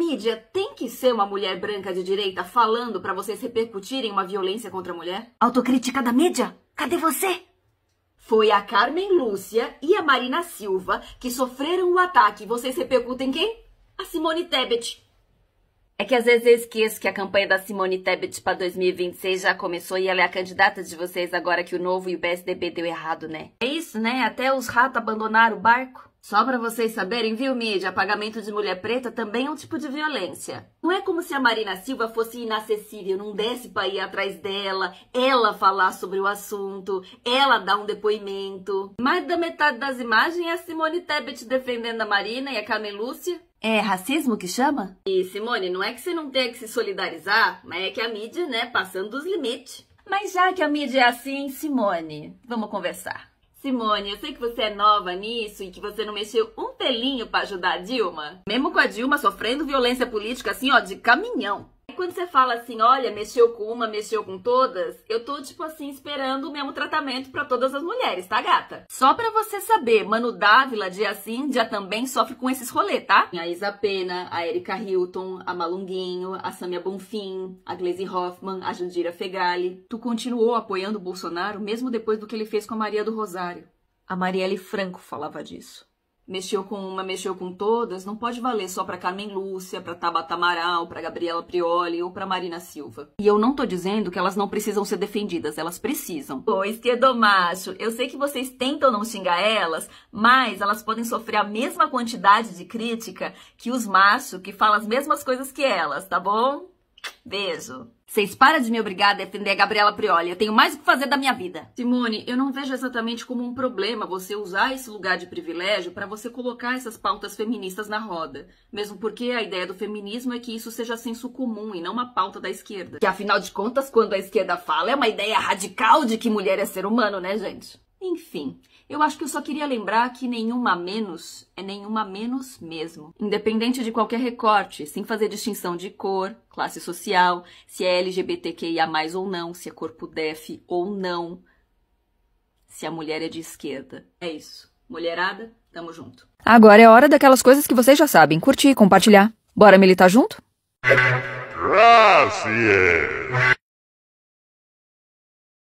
Mídia tem que ser uma mulher branca de direita falando para vocês repercutirem uma violência contra a mulher? Autocrítica da mídia? Cadê você? Foi a Carmen Lúcia e a Marina Silva que sofreram o ataque. Vocês repercutem quem? A Simone Tebet. É que às vezes eu esqueço que a campanha da Simone Tebet para 2026 já começou e ela é a candidata de vocês agora que o Novo e o PSDB deu errado, né? É isso, né? Até os ratos abandonaram o barco. Só para vocês saberem, viu, mídia? Apagamento de mulher preta também é um tipo de violência. Não é como se a Marina Silva fosse inacessível, não desse para ir atrás dela, ela falar sobre o assunto, ela dar um depoimento. Mais da metade das imagens é a Simone Tebet defendendo a Marina e a Carmen Lúcia. É racismo que chama? E Simone, não é que você não tenha que se solidarizar, mas é que a mídia, né, passando dos limites. Mas já que a mídia é assim, Simone, vamos conversar. Simone, eu sei que você é nova nisso e que você não mexeu um pelinho para ajudar a Dilma. Mesmo com a Dilma sofrendo violência política assim, ó, de caminhão quando você fala assim, olha, mexeu com uma, mexeu com todas, eu tô tipo assim esperando o mesmo tratamento para todas as mulheres, tá, gata? Só para você saber, Manu Dávila, de assim, dia também sofre com esses rolês, tá? A Isa Pena, a Erika Hilton, a Malunguinho, a Samia Bonfim, a Glaze Hoffman, a Jandira Fegali. Tu continuou apoiando o Bolsonaro mesmo depois do que ele fez com a Maria do Rosário. A Marielle Franco falava disso mexeu com uma, mexeu com todas, não pode valer só para Carmen Lúcia, para Tabata Amaral, para Gabriela Prioli ou para Marina Silva. E eu não tô dizendo que elas não precisam ser defendidas, elas precisam. Ô, esquerdo macho, eu sei que vocês tentam não xingar elas, mas elas podem sofrer a mesma quantidade de crítica que os machos que falam as mesmas coisas que elas, tá bom? Beijo. Vocês param de me obrigar a defender a Gabriela Prioli. Eu tenho mais o que fazer da minha vida. Simone, eu não vejo exatamente como um problema você usar esse lugar de privilégio para você colocar essas pautas feministas na roda. Mesmo porque a ideia do feminismo é que isso seja senso comum e não uma pauta da esquerda. Que afinal de contas, quando a esquerda fala, é uma ideia radical de que mulher é ser humano, né, gente? Enfim, eu acho que eu só queria lembrar que nenhuma menos é nenhuma menos mesmo. Independente de qualquer recorte, sem fazer distinção de cor, classe social, se é LGBTQIA ou não, se é corpo def ou não, se a mulher é de esquerda. É isso. Mulherada, tamo junto. Agora é hora daquelas coisas que vocês já sabem: curtir, compartilhar. Bora militar junto? Gracias.